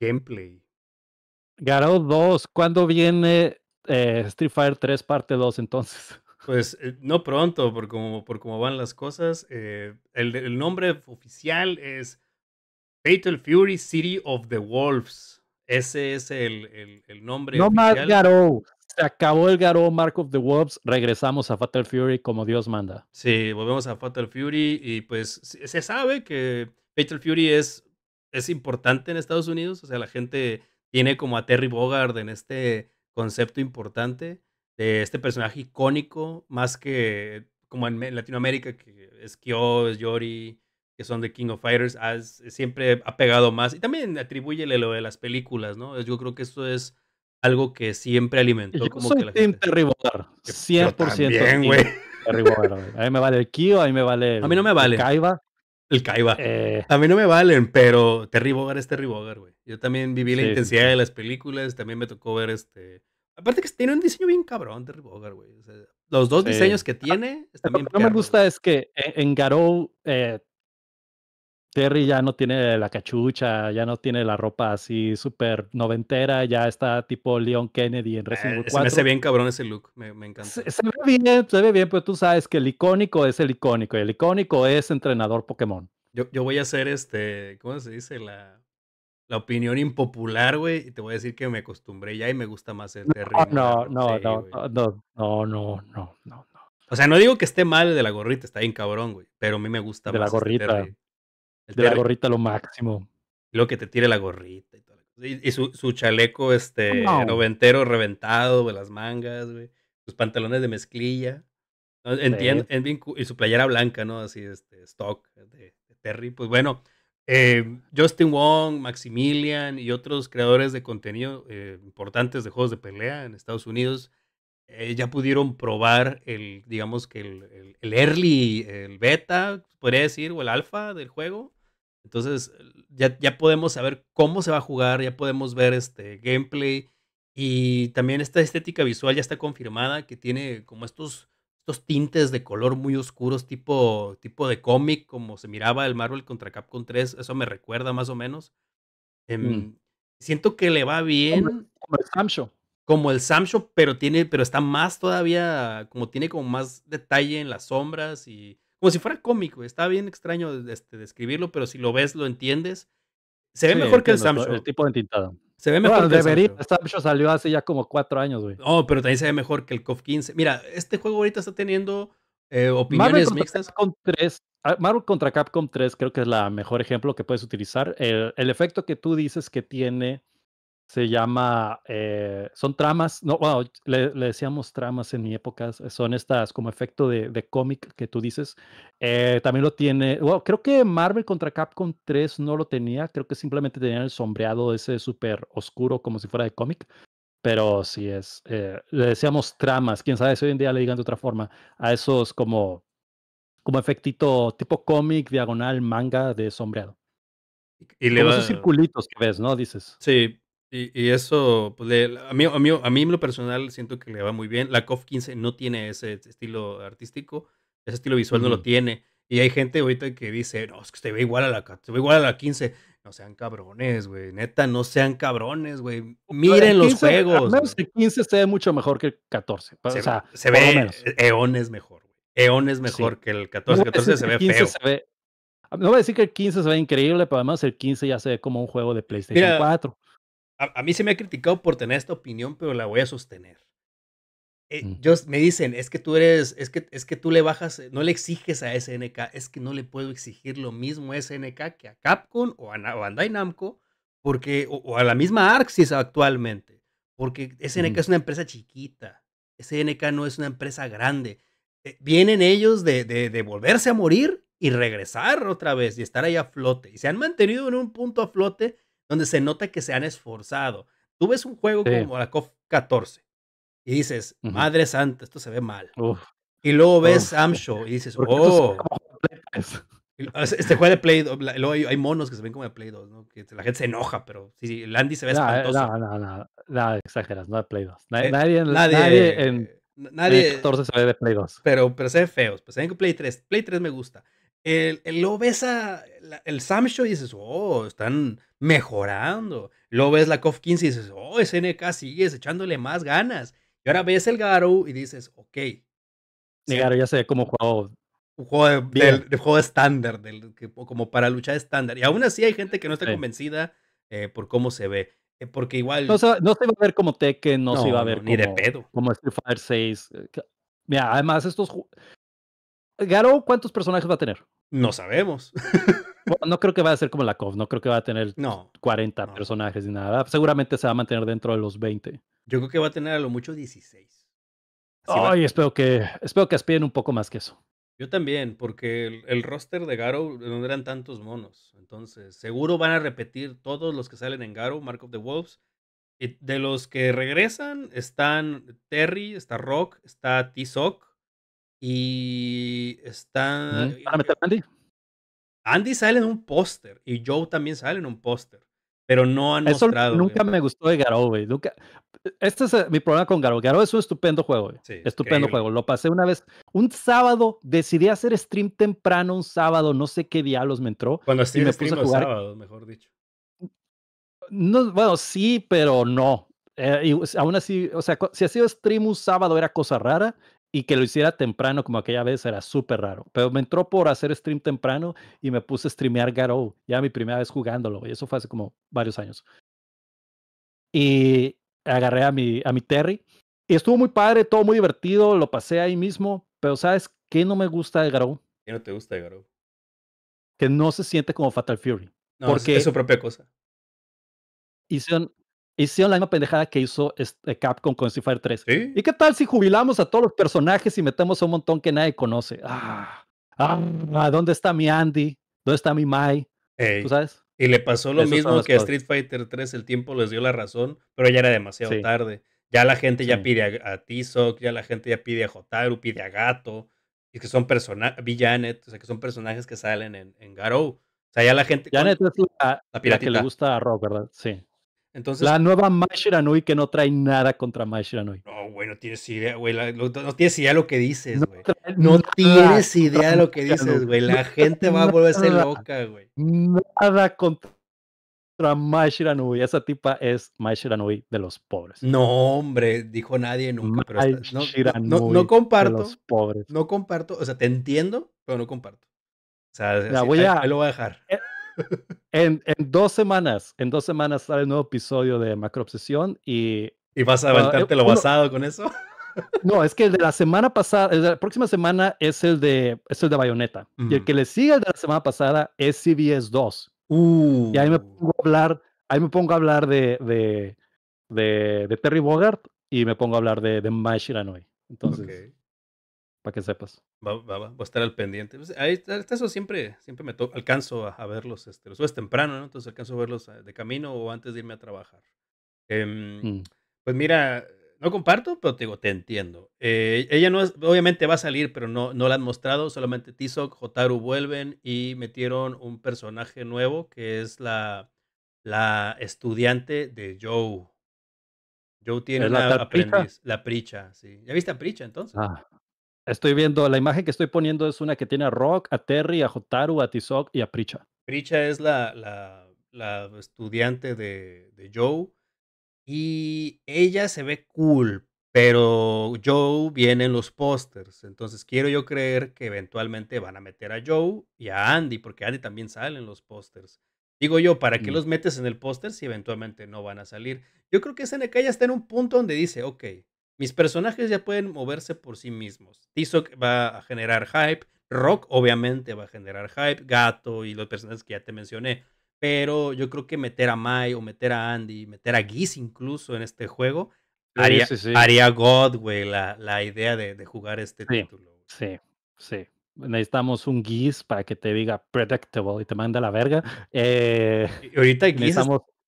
gameplay. Garou 2, ¿cuándo viene eh, Street Fighter 3 parte 2 entonces? Pues eh, no pronto, por como por como van las cosas. Eh, el, nombre oficial es Fatal Fury City of the Wolves. Ese es el, nombre. No más Garou. Se acabó el Garou Mark of the Wolves. Regresamos a Fatal Fury como Dios manda. Sí, volvemos a Fatal Fury y pues se sabe que Fatal Fury es es importante en Estados Unidos, o sea, la gente tiene como a Terry Bogard en este concepto importante de este personaje icónico, más que como en Latinoamérica, que es Kyo, es Yori, que son de King of Fighters, ah, siempre ha pegado más. Y también atribúyele lo de las películas, ¿no? Yo creo que esto es algo que siempre alimentó. como que la gente... Terry Bogard, 100%. güey. a mí me vale el Kyo, a mí me vale. El... A mí no me vale. Kaiba. El Kaiba. Eh. a mí no me valen, pero Terry Bogard es Terry Bogard, güey. Yo también viví la intensidad de las películas, también me tocó ver este... Aparte que tiene un diseño bien cabrón Terry Bogard, güey. los dos diseños que ah, tiene Lo que no me gusta es que e-, en Garou eh, Terry ya no tiene la cachucha, ya no tiene la ropa así súper noventera, ya está tipo Leon Kennedy en Resident eh, Evil Se me hace bien cabrón ese look, me, encanta. Se, ve bien, se ve bien, pero tú sabes que el icónico es el icónico y el icónico es entrenador Pokémon. Yo, voy a hacer este, ¿cómo se dice? La, la opinión impopular, güey, y te voy a decir que me acostumbré ya y me gusta más el Terry. No, no, no, no, no, no, no, O sea, no digo que esté mal de la gorrita, está bien cabrón, güey, pero a mí me gusta más. De la este gorrita de la gorrita lo máximo. Lo que te tire la gorrita y todo. Y, su, su, chaleco este noventero reventado, las mangas, Sus pantalones de mezclilla. Entiendo, y su playera blanca, ¿no? Así, este, stock de, Terry. Pues bueno, eh, Justin Wong, Maximilian y otros creadores de contenido eh, importantes de juegos de pelea en Estados Unidos eh, ya pudieron probar el, digamos que el, el, early, el beta, podría decir, o el alfa del juego. Entonces, ya, ya podemos saber cómo se va a jugar, ya podemos ver este gameplay y también esta estética visual ya está confirmada que tiene como estos, estos tintes de color muy oscuros, tipo, tipo de cómic, como se miraba el Marvel contra Capcom 3, eso me recuerda más o menos. Mm. Em, siento que le va bien. Como el Samsho. Como el Samsho, pero tiene, pero está más todavía, como tiene como más detalle en las sombras y como si fuera cómico. Está bien extraño este, describirlo, pero si lo ves, lo entiendes. Se ve mejor que el Samsung, El tipo de Se ve mejor el salió hace ya como cuatro años, güey. No, pero también se ve mejor que el COF 15. Mira, este juego ahorita está teniendo eh, opiniones mixtas. con 3, ah, Marvel contra Capcom 3 creo que es el mejor ejemplo que puedes utilizar. el efecto que tú dices que tiene se llama, eh, son tramas, no, le, decíamos tramas en mi época, son estas como efecto de, de cómic que tú dices. Eh, también lo tiene, creo que Marvel contra Capcom 3 no lo tenía, creo que simplemente tenían el sombreado ese súper oscuro como si fuera de cómic, pero sí es, eh, le decíamos tramas, quién sabe si hoy en día le digan de otra forma, a esos como, como efectito tipo cómic, diagonal, manga de sombreado. Y le como esos circulitos que ves, ¿no? Dices. Sí, y, eso, pues, a, mí, a, a mí en lo personal siento que le va muy bien. La COF 15 no tiene ese estilo artístico, ese estilo visual no lo tiene. Y hay gente ahorita que dice, no, es que se ve igual a la, se igual a la 15. No sean cabrones, güey. Neta, no sean cabrones, güey. Miren los juegos. Al el 15 se ve mucho mejor que el 14. Se, o sea, se ve eones mejor, güey. Eones mejor que el 14. El 14 se ve feo. no voy a decir que el 15 se ve increíble, pero además el 15 ya se ve como un juego de PlayStation 4 a, mí se me ha criticado por tener esta opinión, pero la voy a sostener. Eh, mm. yo, me dicen, es que tú eres, es que, es que tú le bajas, no le exiges a SNK, es que no le puedo exigir lo mismo a SNK que a Capcom o a, Dynamco, Bandai Namco, porque, o, a la misma Arxis actualmente, porque SNK mm. es una empresa chiquita, SNK no es una empresa grande. Eh, vienen ellos de, de, de volverse a morir y regresar otra vez y estar ahí a flote. Y se han mantenido en un punto a flote donde se nota que se han esforzado. Tú ves un juego como la COF 14 y dices, madre santa, esto se ve mal. Y luego ves Uf. Amshow y dices, oh. Este juego de Play 2, luego hay, monos que se ven como de Play 2, ¿no? que la gente se enoja, pero si sí, Andy se ve eh, espantoso. No, no, no, no, exageras, no de Play 2. Eh, nadie, nadie, nadie, en, nadie, 14 se ve de Play 2. Pero, pero se ve feos, pues se ven con Play 3. Play 3 me gusta. El, luego ves a, la, el Samshow y dices, oh, están mejorando. Luego ves la COF 15 y dices, oh, SNK sigues echándole más ganas. Y ahora ves el Garo y dices, ok. Garou ya se ve como juego. Un juego de, juego estándar, del, que, como para luchar estándar. Y aún así hay gente que no está convencida eh, por cómo se ve. Eh, porque igual. No, se iba a ver como Tekken, no, se iba a ver ni de pedo. como Street Fighter 6. Eh, mira, además, estos. Garou, ¿cuántos personajes va a tener? No sabemos. no creo que va a ser como la COF, no creo que va a tener no, 40 personajes ni nada. Seguramente se va a mantener dentro de los 20. Yo creo que va a tener a lo mucho 16. Ay, espero que espero que aspiren un poco más que eso. Yo también, porque el, roster de Garo no eran tantos monos. Entonces, seguro van a repetir todos los que salen en Garo, Mark of the Wolves. Y de los que regresan están Terry, está Rock, está T-Sock y están... ¿Van a meter Mandy? Andy sale en un póster y Joe también sale en un póster, pero no han Eso Nunca me gustó de Garou, güey. Nunca... Este es eh, mi problema con Garou. Garou es un estupendo juego, güey. Sí, estupendo juego. Lo pasé una vez. Un sábado decidí hacer stream temprano, un sábado, no sé qué diablos me entró. Cuando me stream los sábado, mejor dicho. bueno, sí, pero no. Eh, y, aún así, o sea, si ha sido stream un sábado era cosa rara y que lo hiciera temprano como aquella vez era súper raro. Pero me entró por hacer stream temprano y me puse a streamear Garou, ya mi primera vez jugándolo, y eso fue hace como varios años. Y agarré a mi, a mi Terry, y estuvo muy padre, todo muy divertido, lo pasé ahí mismo, pero ¿sabes qué no me gusta de Garou? ¿Qué no te gusta de Garou? Que no se siente como Fatal Fury. No, porque es su propia cosa. Hicieron, hicieron la misma pendejada que hizo este Capcom con Street Fighter 3. ¿Y qué tal si jubilamos a todos los personajes y metemos a un montón que nadie conoce? Ah, ah, ah ¿dónde está mi Andy? ¿Dónde está mi Mai? ¿Tú sabes? Y le pasó lo mismo que a Street Fighter 3, el tiempo les dio la razón, pero ya era demasiado tarde. Ya la gente ya pide a, a ya la gente ya pide a Jotaro pide a Gato, y que son personajes, Villanet, o sea, que son personajes que salen en, Garou. O sea, ya la gente. Janet es la, la, que le gusta a Rock ¿verdad? Sí la nueva Mashiranui que no trae nada contra Mashiranui. No, güey, no tienes idea, güey. no, tienes idea de lo que dices, güey. No, tienes idea de lo que dices, güey. La gente va a volverse loca, güey. Nada contra Mashiranui. Esa tipa es Mashiranui de los pobres. No, hombre, dijo nadie nunca. Pero está, no, no, comparto. pobres. No comparto. O sea, te entiendo, pero no comparto. O sea, voy a, ahí, lo voy a dejar. Eh, en, dos semanas, en dos semanas sale el nuevo episodio de Macro Obsesión y... ¿Y vas a aventarte eh, lo basado con eso? No, es que el de la semana pasada, el de la próxima semana es el de, es el de Bayonetta. Y el que le sigue el de la semana pasada es CBS 2. Uh Y ahí me uh. pongo a hablar, ahí me pongo a hablar de, de, de, Terry Bogart y me pongo a hablar de, de Mai Entonces, para que sepas. Va, a estar al pendiente. Pues, ahí está. eso siempre, siempre me alcanzo a, verlos, este, los temprano, ¿no? Entonces alcanzo a verlos eh, de camino o antes de irme a trabajar. Em, mm. Pues mira, no comparto, pero te digo, te entiendo. Eh, ella no es, obviamente va a salir, pero no, no la han mostrado. Solamente Tizoc, Jotaru vuelven y metieron un personaje nuevo que es la, la estudiante de Joe. Joe tiene la aprendiz, la Pricha, sí. ¿Ya viste a Pricha entonces? Ah. Estoy viendo, la imagen que estoy poniendo es una que tiene a Rock, a Terry, a Jotaru, a Tizoc y a Pricha. Pricha es la, la, estudiante de, Joe y ella se ve cool, pero Joe viene en los pósters. Entonces quiero yo creer que eventualmente van a meter a Joe y a Andy, porque Andy también sale en los pósters. Digo yo, ¿para qué mm. los metes en el póster si eventualmente no van a salir? Yo creo que SNK ya está en un punto donde dice, ok, mis personajes ya pueden moverse por sí mismos. Tizoc va a generar hype, Rock obviamente va a generar hype, Gato y los personajes que ya te mencioné. Pero yo creo que meter a Mai o meter a Andy, meter a Giz incluso en este juego, haría, Godway God, güey, la, idea de, jugar este título. Sí, sí. Necesitamos un Giz para que te diga predictable y te manda a la verga. Eh, ahorita Giz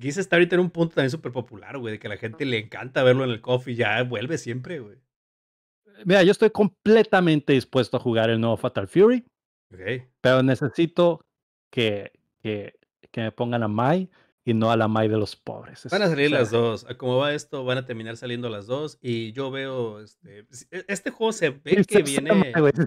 Giz está ahorita en un punto también súper popular, güey, de que a la gente le encanta verlo en el coffee, ya vuelve siempre, güey. Eh, mira, yo estoy completamente dispuesto a jugar el nuevo Fatal Fury, okay. pero necesito que, que, me pongan a Mai y no a la Mai de los pobres. Van a salir las dos, como va esto, van a terminar saliendo las dos y yo veo, este, e, este juego se ve que viene...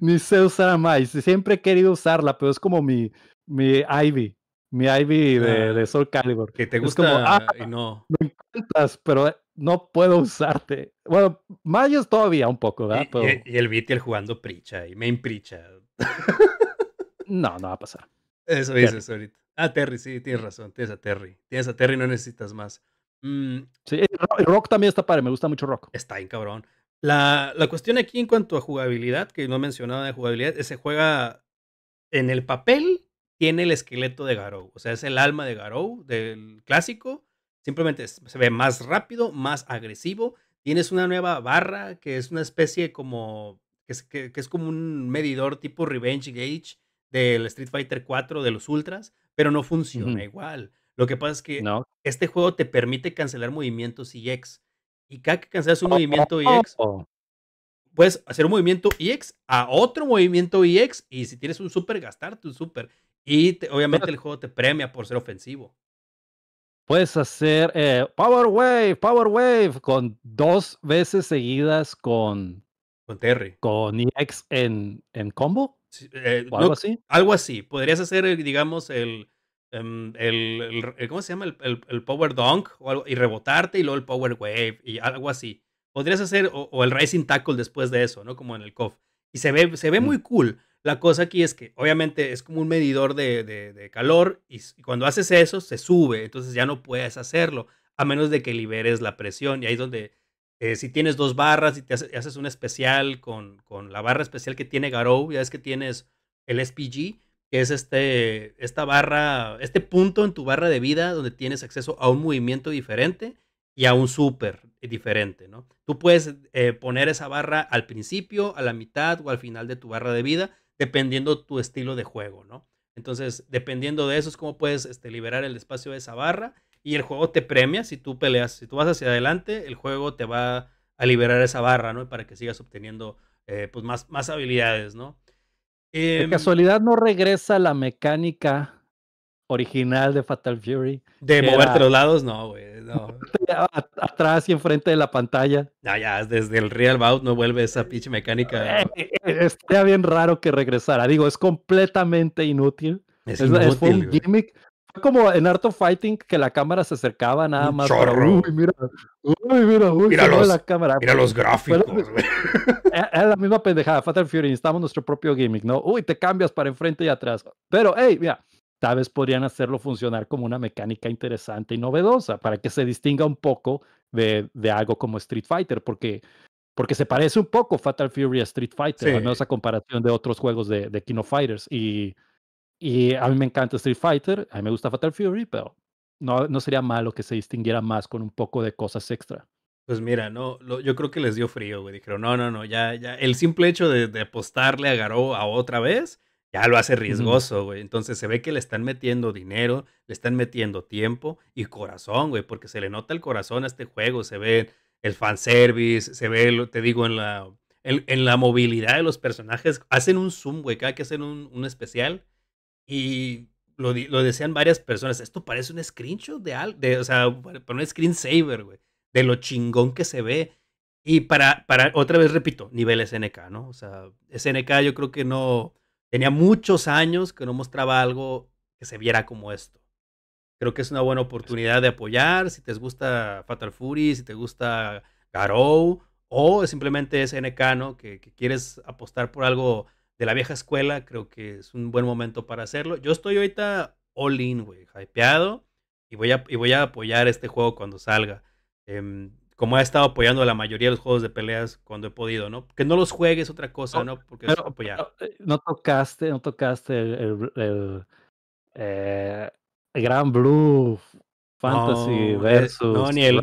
ni sé usar a Mai, siempre he querido usarla, pero es como mi, mi Ivy mi Ivy de, sol ah. de Soul Calibur. Que te gusta como, ah, y no. Me encantas, pero eh, no puedo usarte. Bueno, Mayos todavía un poco, ¿verdad? Y, el Beatle jugando Pricha y Main Pricha. no, no va a pasar. Eso dices ahorita. Ah, Terry, sí, tienes razón. Tienes a Terry. Tienes a Terry, no necesitas más. Mm. Sí, el rock, también está padre. Me gusta mucho rock. Está bien, cabrón. La, cuestión aquí en cuanto a jugabilidad, que no he mencionado de jugabilidad, se juega en el papel tiene el esqueleto de Garou. O sea, es el alma de Garou, del clásico. Simplemente se ve más rápido, más agresivo. Tienes una nueva barra que es una especie como. que es, como un medidor tipo Revenge Gauge del Street Fighter 4 de los Ultras, pero no funciona igual. Lo que pasa es que este juego te permite cancelar movimientos EX. Y cada que cancelas un movimiento EX, oh. puedes hacer un movimiento EX a otro movimiento EX. Y si tienes un super, gastar tu super. Y obviamente el juego te premia por ser ofensivo. Puedes hacer eh, Power Wave, Power Wave, con dos veces seguidas con. Con Terry. Con EX en, en combo. Eh, o algo así. Algo así. Podrías hacer, eh, digamos, el. Em, el, ¿Cómo se llama? El, Power Dunk y rebotarte y luego el Power Wave y algo así. Podrías hacer o, el Rising Tackle después de eso, ¿no? Como en el COF. Y se ve, se ve muy cool. La cosa aquí es que obviamente es como un medidor de, calor y, cuando haces eso se sube, entonces ya no puedes hacerlo a menos de que liberes la presión y ahí es donde eh, si tienes dos barras y te haces un especial con, la barra especial que tiene Garou, ya es que tienes el SPG, que es este, esta barra, este punto en tu barra de vida donde tienes acceso a un movimiento diferente y a un súper diferente, ¿no? Tú puedes eh, poner esa barra al principio, a la mitad o al final de tu barra de vida dependiendo tu estilo de juego, ¿no? Entonces, dependiendo de eso, es como puedes este, liberar el espacio de esa barra y el juego te premia si tú peleas, si tú vas hacia adelante, el juego te va a liberar esa barra, ¿no? Para que sigas obteniendo eh, pues más, más habilidades, ¿no? Eh, casualidad no regresa la mecánica original de Fatal Fury. De moverte los lados, no, güey. No. Atrás y enfrente de la pantalla. Ya, ya, desde el Real Bout no vuelve esa pinche mecánica. Eh, eh, está bien raro que regresara. Digo, es completamente inútil. Es, un gimmick. Fue como en Art of Fighting que la cámara se acercaba nada más. uy, mira, uy, mira, uy, mira los, la cámara. Mira los gráficos. es la misma pendejada, Fatal Fury, necesitamos nuestro propio gimmick, ¿no? Uy, te cambias para enfrente y atrás. Pero, hey, mira, tal vez podrían hacerlo funcionar como una mecánica interesante y novedosa para que se distinga un poco de, algo como Street Fighter, porque, porque se parece un poco Fatal Fury a Street Fighter, al menos a comparación de otros juegos de, de Kino Fighters. Y, y a mí me encanta Street Fighter, a mí me gusta Fatal Fury, pero no, no sería malo que se distinguiera más con un poco de cosas extra. Pues mira, no, yo creo que les dio frío, güey. Dijeron, no, no, no, ya, ya. El simple hecho de, de apostarle a Garou a otra vez ya lo hace riesgoso, güey. Entonces se ve que le están metiendo dinero, le están metiendo tiempo y corazón, güey, porque se le nota el corazón a este juego, se ve el fanservice, se ve, te digo, en la, en, la movilidad de los personajes. Hacen un zoom, güey, cada que hacen un, especial y lo, lo, decían varias personas, esto parece un screenshot de algo, de, o sea, para un screensaver, güey, de lo chingón que se ve. Y para, para, otra vez repito, nivel SNK, ¿no? O sea, SNK yo creo que no Tenía muchos años que no mostraba algo que se viera como esto. Creo que es una buena oportunidad de apoyar. Si te gusta Fatal Fury, si te gusta Garou, o simplemente es Que, quieres apostar por algo de la vieja escuela, creo que es un buen momento para hacerlo. Yo estoy ahorita all in, güey, hypeado, y voy, a, y voy a apoyar este juego cuando salga. Em, como he estado apoyando a la mayoría de los juegos de peleas cuando he podido, ¿no? Que no los juegues otra cosa, ¿no? Porque eh, no tocaste, no tocaste el, el, eh, Gran Blue Fantasy versus. No, ni el,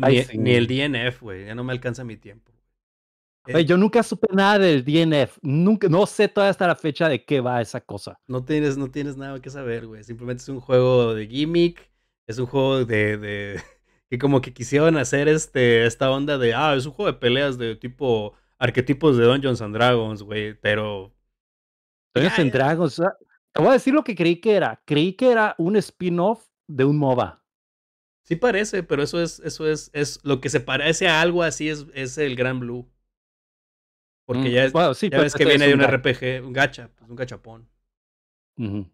DNF, güey. Ya no me alcanza mi tiempo. Eh yo nunca supe nada del DNF. Nunca, no sé todavía hasta la fecha de qué va esa cosa. No tienes, no tienes nada que saber, güey. Simplemente es un juego de gimmick. Es un juego de que como que quisieron hacer este, esta onda de, ah, es un juego de peleas de tipo arquetipos de Dungeons and Dragons, güey, pero... Dungeons and Dragons, te voy a decir lo que creí que era. Creí que era un spin-off de un MOBA. Sí parece, pero eso es, eso es, es lo que se parece a algo así es, es el Gran Blue. Porque mm, ya, es, sí, ya ves que este viene de un, RPG, un gacha, pues un gachapón. Ajá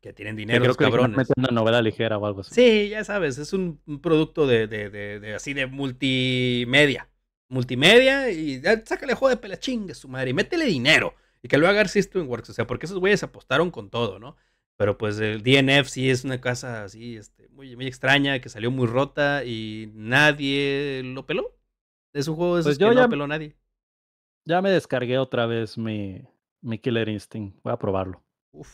que tienen dinero. cabrones. una novela ligera o algo así. Sí, ya sabes, es un producto de, de, de, de así de multimedia. Multimedia y ya, sácale juego de pela su madre y métele dinero. Y que lo haga System Works, o sea, porque esos güeyes apostaron con todo, ¿no? Pero pues el DNF sí es una casa así, este, muy, muy extraña, que salió muy rota y nadie lo peló. Es un juego de pues que no peló nadie. Ya me descargué otra vez mi, mi Killer Instinct. Voy a probarlo. Uf,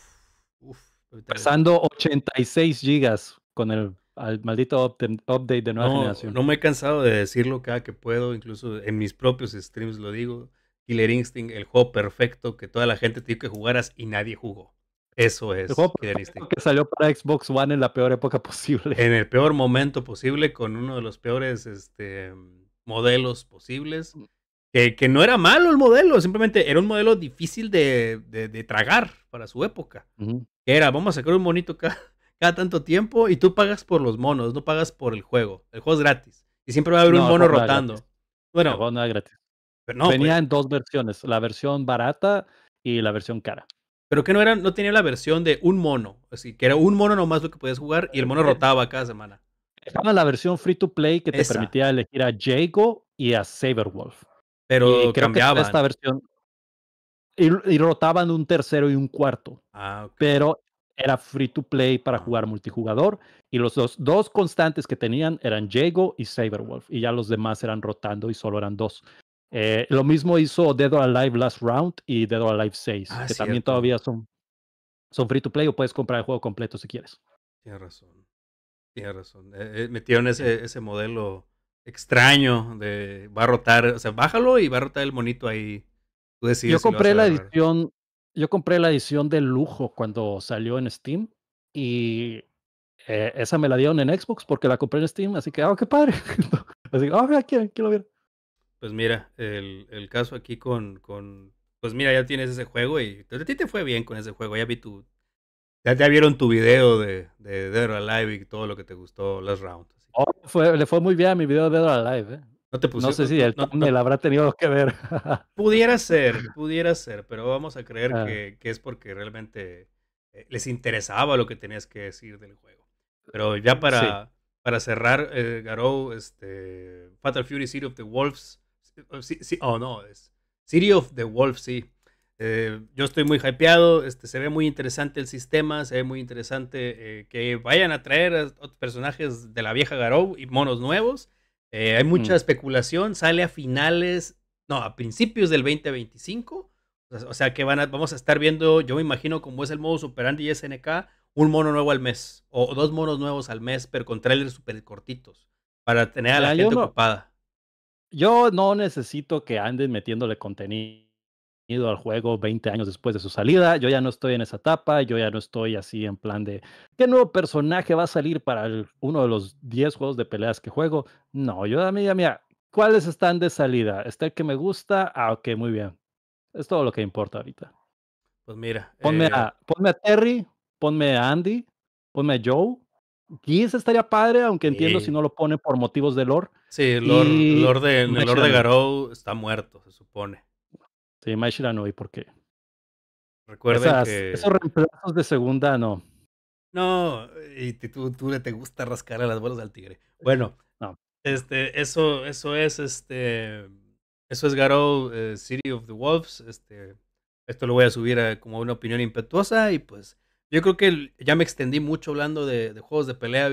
uf. Pasando 86 gigas con el maldito update de nueva no, generación. No me he cansado de decirlo cada que puedo, incluso en mis propios streams lo digo. Killer Instinct, el juego perfecto que toda la gente tiene que jugaras y nadie jugó. Eso es el juego Killer Instinct. Que salió para Xbox One en la peor época posible. En el peor momento posible, con uno de los peores este, modelos posibles. Mm. Que, no era malo el modelo, simplemente era un modelo difícil de, tragar para su época. Que era, vamos a sacar un monito cada, tanto tiempo y tú pagas por los monos, no pagas por el juego. El juego es gratis. Y siempre va a haber un mono rotando. bueno, el juego no era gratis. Pero no, Venía en dos versiones, la versión barata y la versión cara. Pero que no era, no tenía la versión de un mono, así que era un mono nomás lo que podías jugar y el mono rotaba cada semana. Estaba la versión free to play que te permitía elegir a Jago y a Saberwolf. Pero y creo esta versión y, rotaban un tercero y un cuarto. Ah, pero era free to play para jugar multijugador y los dos, dos constantes que tenían eran Jago y Saberwolf y ya los demás eran rotando y solo eran dos. Eh, lo mismo hizo Dead or Alive Last Round y Dead or Alive 6, ah, que también todavía son, son free to play o puedes comprar el juego completo si quieres. Tienes razón, tienes razón. Eh, eh, metieron ese, ese modelo extraño de va a rotar, o sea, bájalo y va a rotar el monito ahí yo compré la edición, yo compré la edición de lujo cuando salió en Steam y eh, esa me la dieron en Xbox porque la compré en Steam, así que, oh, qué padre. así que, ah, oh, quiero, quiero ver. Pues mira, el, el caso aquí con, con, pues mira, ya tienes ese juego y pues, a ti te fue bien con ese juego, ya vi tu, ya, vieron tu video de, de Dead or Alive y todo lo que te gustó Last rounds. Oh, fue, le fue muy bien a mi video de Dead or Alive, eh. No, te no sé si el no, habrá tenido que ver. pudiera ser, pudiera ser, pero vamos a creer ah. que, es porque realmente eh, les interesaba lo que tenías que decir del juego. Pero ya para, para cerrar, eh, Garou, este, Fatal Fury City of the Wolves. Eh, sí, oh, no, es City of the Wolves, sí. yo estoy muy hypeado, este, se ve muy interesante el sistema, se ve muy interesante que vayan a traer personajes de la vieja Garou y monos nuevos. Eh, hay mucha mm. especulación, sale a finales, no, a principios del 2025. O sea que van a, vamos a estar viendo, yo me imagino como es el modo superandi y SNK, un mono nuevo al mes o dos monos nuevos al mes, pero con trailers super cortitos para tener a la gente ocupada. Yo no necesito que anden metiéndole contenido ido al juego 20 años después de su salida. Yo ya no estoy en esa etapa, yo ya no estoy así en plan de qué nuevo personaje va a salir para uno de los 10 juegos de peleas que juego. No, yo a mí, mira, ¿cuáles están de salida? ¿Está el que me gusta? Ah, ok, muy bien. Es todo lo que importa ahorita. Pues mira. Ponme, eh, a, ponme a Terry, ponme a Andy, ponme a Joe. Giz estaría padre, aunque entiendo si no lo pone por motivos de lore. Sí, Lord, de, el Lord de Garou está muerto, se supone. Sí, no, ¿y porque. Esos reemplazos de segunda, no. No, y tú, le te gusta rascar a las bolas al tigre. Bueno, no. este, eso, eso es, este, eso es Garou eh, City of the Wolves. Este, esto lo voy a subir como una opinión impetuosa y pues yo creo que ya me extendí mucho hablando de, de juegos de pelea.